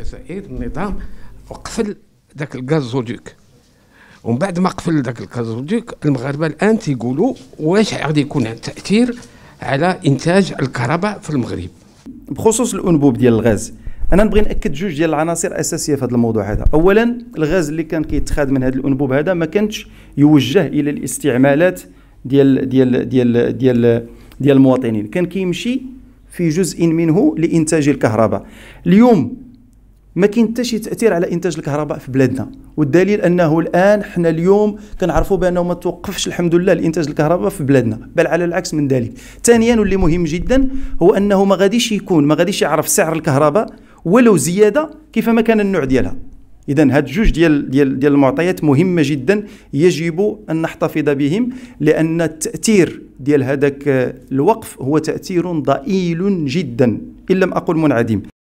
الجزائر النظام وقفل ذاك الكازودوك ومن بعد ما قفل ذاك الكازودوك المغاربه الان تيقولوا واش غادي يكون التاثير على انتاج الكهرباء في المغرب بخصوص الانبوب ديال الغاز انا نبغي ناكد جوج ديال العناصر اساسيه في هذا الموضوع هذا اولا الغاز اللي كان كيتخاد من هذا الانبوب هذا ما كانش يوجه الى الاستعمالات ديال ديال ديال ديال ديال المواطنين كان كيمشي في جزء منه لانتاج الكهرباء اليوم ما كاين حتى شي تاثير على انتاج الكهرباء في بلادنا والدليل انه الان حنا اليوم كنعرفوا بانه ما توقفش الحمد لله الانتاج الكهرباء في بلادنا بل على العكس من ذلك ثانيا واللي مهم جدا هو انه ما غاديش يكون ما غاديش يعرف سعر الكهرباء ولو زياده كيف ما كان النوع ديالها اذا هاد جوج ديال ديال ديال المعطيات مهمه جدا يجب ان نحتفظ بهم لان التاثير ديال هذاك الوقف هو تاثير ضئيل جدا ان لم اقل منعدم